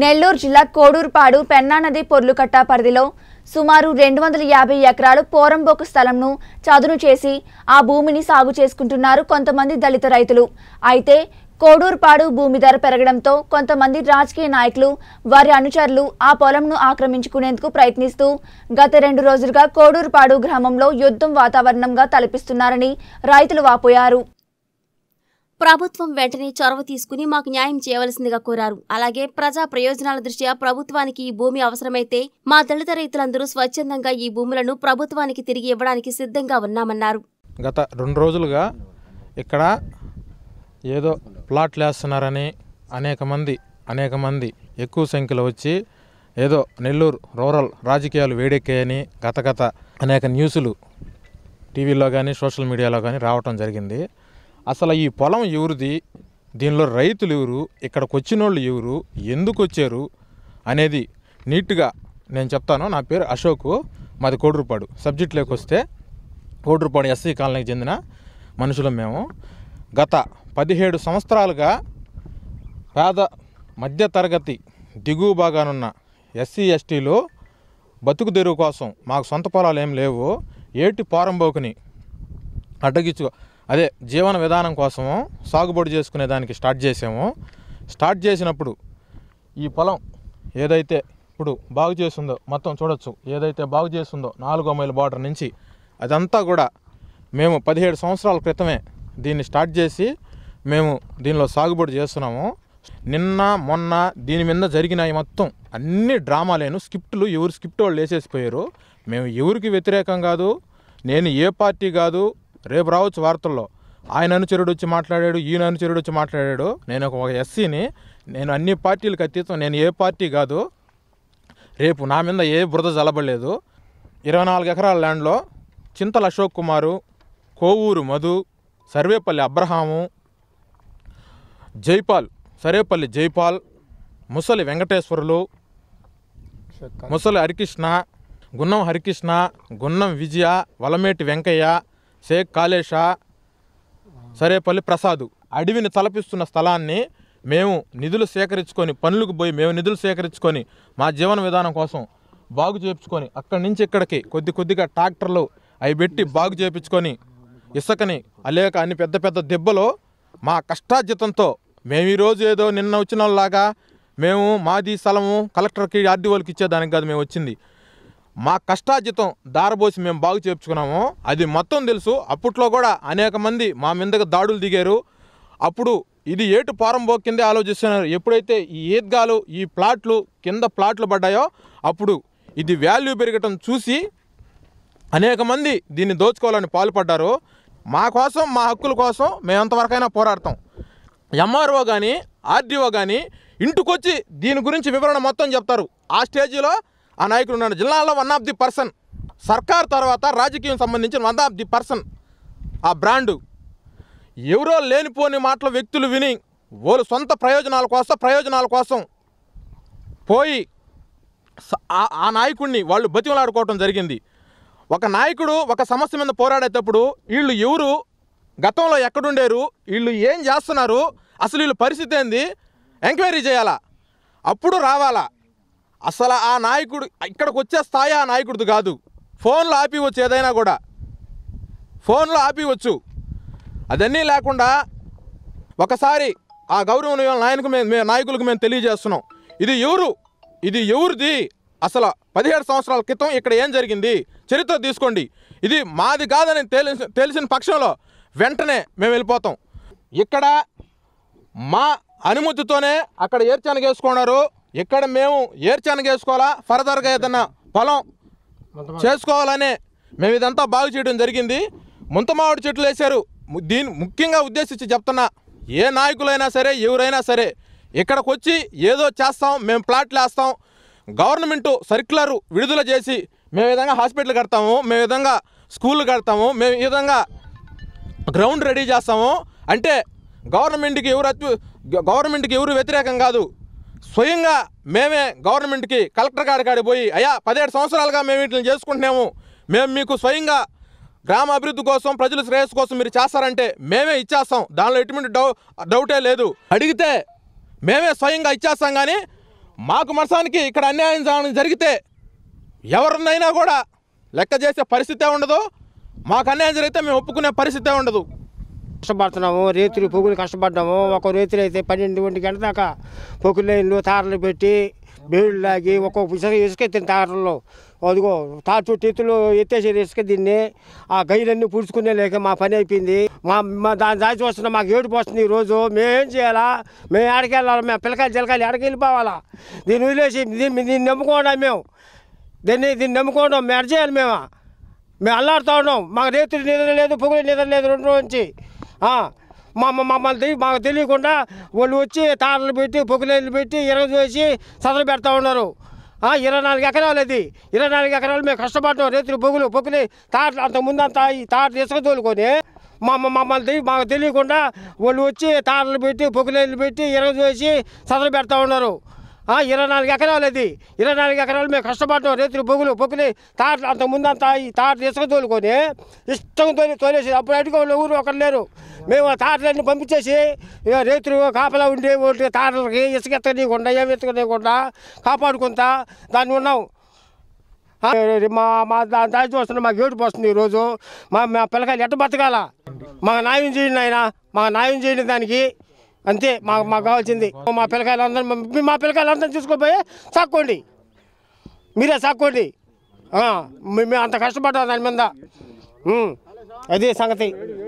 నెల్లూరు జిల్లా కోడూరుపాడు పెన్నానది పొర్లుకట్ట పరిధిలో సుమారు రెండు వందల యాభై ఎకరాలు పోరంబోకు స్థలంను చదును చేసి ఆ భూమిని సాగు చేసుకుంటున్నారు కొంతమంది దళిత రైతులు అయితే కోడూరుపాడు భూమి ధర పెరగడంతో కొంతమంది రాజకీయ నాయకులు వారి అనుచరులు ఆ పొలంను ఆక్రమించుకునేందుకు ప్రయత్నిస్తూ గత రెండు రోజులుగా కోడూరుపాడు గ్రామంలో యుద్ధం వాతావరణంగా తలపిస్తున్నారని రైతులు వాపోయారు ప్రభుత్వం వెంటనే చొరవ తీసుకుని మాకు న్యాయం చేయవలసిందిగా కోరారు అలాగే ప్రజా ప్రయోజనాల దృష్ట్యా ప్రభుత్వానికి ఈ భూమి అవసరమైతే మా దళిత రైతులందరూ స్వచ్ఛందంగా ఈ భూములను ప్రభుత్వానికి తిరిగి ఇవ్వడానికి సిద్ధంగా ఉన్నామన్నారు గత రెండు రోజులుగా ఇక్కడ ఏదో ప్లాట్లు వేస్తున్నారని అనేక మంది అనేక మంది ఎక్కువ సంఖ్యలో వచ్చి ఏదో నెల్లూరు రూరల్ రాజకీయాలు వేడెక్కాయని గత గత అనేక న్యూస్లు టీవీలో కానీ సోషల్ మీడియాలో కానీ రావటం జరిగింది అసలు ఈ పొలం ఎవరిది దీనిలో రైతులు ఎవరు ఇక్కడికి వచ్చిన వాళ్ళు ఎవరు ఎందుకు వచ్చారు అనేది నీట్గా నేను చెప్తాను నా పేరు అశోక్ మాది కోడూరుపాడు సబ్జెక్ట్లోకి వస్తే కోడూరుపాడు ఎస్సీ కాలనీకి చెందిన మనుషులం మేము గత పదిహేడు సంవత్సరాలుగా పేద మధ్యతరగతి దిగువ భాగానున్న ఎస్సీ ఎస్టీలో బతుకు తెరువు కోసం మాకు సొంత పొలాలు ఏం లేవు ఏటి పారంభోకుని అడ్డగించు అదే జీవన విధానం కోసము సాగుబడి చేసుకునే దానికి స్టార్ట్ చేసాము స్టార్ట్ చేసినప్పుడు ఈ పొలం ఏదైతే ఇప్పుడు బాగు చేస్తుందో మొత్తం చూడొచ్చు ఏదైతే బాగు చేస్తుందో నాలుగో మైల్ బార్డర్ నుంచి అదంతా కూడా మేము పదిహేడు సంవత్సరాల క్రితమే దీన్ని స్టార్ట్ చేసి మేము దీనిలో సాగుబడి చేస్తున్నాము నిన్న మొన్న దీని మీద జరిగినాయి మొత్తం అన్ని లేను స్క్రిప్టులు ఎవరు స్క్రిప్ట్ వాళ్ళు వేసేసిపోయారు మేము ఎవరికి వ్యతిరేకం కాదు నేను ఏ పార్టీ కాదు రేపు రావచ్చు వార్తల్లో ఆయన అనుచరుడు వచ్చి మాట్లాడాడు ఈయన అనుచరుడు వచ్చి మాట్లాడాడు నేను ఒక ఎస్సీని నేను అన్ని పార్టీలకు అతీతం నేను ఏ పార్టీ కాదు రేపు నా మీద ఏ బురద జలబడలేదు ఇరవై నాలుగు ఎకరాల ల్యాండ్లో చింతల అశోక్ కుమారు కోవూరు మధు సర్వేపల్లి అబ్రహాము జైపాల్ సర్వేపల్లి జైపాల్ ముసలి వెంకటేశ్వరులు ముసలి హరికృష్ణ గున్నం హరికృష్ణ గున్నం విజయ వలమేటి వెంకయ్య షేక్ కాళేషా సరేపల్లి ప్రసాద్ అడవిని తలపిస్తున్న స్థలాన్ని మేము నిధులు సేకరించుకొని పనులకు పోయి మేము నిధులు సేకరించుకొని మా జీవన విధానం కోసం బాగు చేయించుకొని అక్కడి నుంచి ఇక్కడికి కొద్ది కొద్దిగా ట్రాక్టర్లు అవి పెట్టి బాగు చేయించుకొని ఇసుకని అలేక అన్ని పెద్ద పెద్ద దెబ్బలు మా కష్టార్జితంతో మేము ఈరోజు ఏదో నిన్న వచ్చిన లాగా మేము మాది స్థలము కలెక్టర్కి ఆర్డీఓలకి ఇచ్చేదానికి కాదు మేము వచ్చింది మా కష్టార్జితం దారబోసి మేము బాగు చేర్చుకున్నాము అది మొత్తం తెలుసు అప్పట్లో కూడా అనేక మంది మా మీదకి దాడులు దిగారు అప్పుడు ఇది ఏటు పారంబో కిందే ఆలోచిస్తున్నారు ఎప్పుడైతే ఈ ఈద్గాలు ఈ ప్లాట్లు కింద ప్లాట్లు పడ్డాయో అప్పుడు ఇది వాల్యూ పెరగటం చూసి అనేక మంది దీన్ని దోచుకోవాలని పాల్పడ్డారు మా కోసం మా హక్కుల కోసం మేము ఎంతవరకైనా పోరాడతాం ఎంఆర్ఓ కానీ ఆర్డీఓ కానీ ఇంటికొచ్చి దీని గురించి వివరణ మొత్తం చెప్తారు ఆ స్టేజీలో ఆ నాయకుడు ఉన్నాడు జిల్లాలో వన్ ఆఫ్ ది పర్సన్ సర్కార్ తర్వాత రాజకీయం సంబంధించిన వన్ ఆఫ్ ది పర్సన్ ఆ బ్రాండు ఎవరో లేనిపోని మాటలు వ్యక్తులు విని వాళ్ళు సొంత ప్రయోజనాల కోసం ప్రయోజనాల కోసం పోయి ఆ నాయకుడిని వాళ్ళు బతిమలాడుకోవటం జరిగింది ఒక నాయకుడు ఒక సమస్య మీద పోరాడేటప్పుడు వీళ్ళు ఎవరు గతంలో ఎక్కడుండేరు వీళ్ళు ఏం చేస్తున్నారు అసలు వీళ్ళు పరిస్థితి ఏంది ఎంక్వైరీ చేయాలా అప్పుడు రావాలా అసలు ఆ నాయకుడు ఇక్కడికి వచ్చే స్థాయి ఆ నాయకుడిది కాదు ఫోన్లో ఆపివచ్చు ఏదైనా కూడా ఫోన్లో ఆపివచ్చు అదన్నీ లేకుండా ఒకసారి ఆ గౌరవ నాయకు మేము నాయకులకు మేము తెలియజేస్తున్నాం ఇది ఎవరు ఇది ఎవరిది అసలు పదిహేడు సంవత్సరాల క్రితం ఇక్కడ ఏం జరిగింది చరిత్ర తీసుకోండి ఇది మాది కాదని తెలిసి తెలిసిన పక్షంలో వెంటనే మేము వెళ్ళిపోతాం ఇక్కడ మా అనుమతితోనే అక్కడ ఏర్చనగేసుకున్నారు ఇక్కడ మేము ఏర్చనగేసుకోవాలా ఫర్దర్గా ఏదన్నా పొలం చేసుకోవాలనే మేము ఇదంతా బాగు చేయడం జరిగింది ముంతమావిడి చెట్లు వేశారు దీని ముఖ్యంగా ఉద్దేశించి చెప్తున్నా ఏ నాయకులైనా సరే ఎవరైనా సరే ఇక్కడికి వచ్చి ఏదో చేస్తాం మేము ప్లాట్లు వేస్తాం గవర్నమెంటు సర్క్యులర్ విడుదల చేసి మేము విధంగా హాస్పిటల్ కడతాము మేము విధంగా స్కూళ్ళు కడతాము మేము ఈ విధంగా గ్రౌండ్ రెడీ చేస్తాము అంటే గవర్నమెంట్కి ఎవరు గవర్నమెంట్కి ఎవరు వ్యతిరేకం కాదు స్వయంగా మేమే గవర్నమెంట్కి కలెక్టర్ గారి కాడి పోయి అయ్యా పదిహేడు సంవత్సరాలుగా మేము వీటిని చేసుకుంటున్నాము మేము మీకు స్వయంగా గ్రామ అభివృద్ధి కోసం ప్రజల శ్రేయస్సు కోసం మీరు చేస్తారంటే మేమే ఇచ్చేస్తాం దానిలో ఎటువంటి డౌ డౌటే లేదు అడిగితే మేమే స్వయంగా ఇచ్చేస్తాం కానీ మాకు మనసానికి ఇక్కడ అన్యాయం జరిగితే ఎవరినైనా కూడా లెక్క చేసే పరిస్థితే ఉండదు మాకు అన్యాయం జరిగితే మేము ఒప్పుకునే పరిస్థితే ఉండదు కష్టపడుతున్నాము రేతులు పొగులు కష్టపడ్డాము ఒక రేతులు అయితే పన్నెండు ఒంటి గంట దాకా పొగులు లైన్లు తారలు పెట్టి బేళ్ళు లాగి ఒక్కొక్క ఇసుక ఇసుక ఎత్తిన తారల్లో అదిగో తాచు చేతులు ఎత్తేసారు ఇసుక దీన్ని ఆ గైలన్నీ పుడుచుకునే లేక మా పని అయిపోయింది మా మా దాని దాచి వస్తున్న మాకు ఏడుపు వస్తుంది ఈరోజు మేమేం చేయాలా మేము ఎడకి మేము పిల్లకాయలు చిలకాయలు ఆడికి వెళ్ళిపోవాలా దీన్ని వదిలేసి దీన్ని దీన్ని నమ్ముకోవడం మేము దీన్ని దీన్ని నమ్ముకోవడం మేము చేయాలి మేము మేము అల్లాడుతూ ఉన్నాం మాకు రేతులు నిద్ర లేదు పొగులు నిద్ర లేదు రెండు రోజు నుంచి మా మమ్మల్ని మాకు తెలియకుండా వాళ్ళు వచ్చి తారలు పెట్టి పొగులేళ్ళు పెట్టి ఇరగ చేసి సదలు పెడతా ఉన్నారు ఇరవై నాలుగు ఎకరాలు అది ఇరవై నాలుగు ఎకరాలు మేము కష్టపడ్డాం రైతులు పొగులు పొగులు తాటలు అంత ముందంతా ఈ తాటలు ఇసుక తోలుకొని మా మమ్మల్ని మాకు తెలియకుండా వాళ్ళు వచ్చి తారలు పెట్టి పొగులేళ్ళు పెట్టి ఇరగ చేసి సదలు పెడతా ఉన్నారు ఇరవై నాలుగు ఎకరాలు అది ఇరవై నాలుగు ఎకరాలు మేము కష్టపడ్డాం రైతులు బొగ్గులు బొగ్గులు తాటలు అంత ముందంతా ఈ తాటలు ఇసుక తోలుకొని ఇష్టం తోలి తోలేసి అప్పుడు అడుగు ఊరు ఒకరు లేరు మేము ఆ తాటలన్నీ పంపించేసి రైతులు కాపలా ఉండి ఒకటి తాటలకి ఇసుక ఎత్తనీయకుండా ఏమి ఎత్తనీయకుండా కాపాడుకుంటా దాన్ని ఉన్నాం మా మా దాని దాచి చూస్తున్న మాకు ఏడుపు పోస్తుంది ఈరోజు మా మా పిల్లకాయలు ఎట్ట బతకాల మా నాయం చేయండి ఆయన మా నాయం చేయండి దానికి అంతే మాకు మాకు కావాల్సింది మా పిల్లకాయలందరూ మా పిల్లకాయలందరినీ చూసుకోపోయి సాక్కోండి మీరే సాక్కోండి మేము అంత కష్టపడ్డా దాని మీద అది సంగతి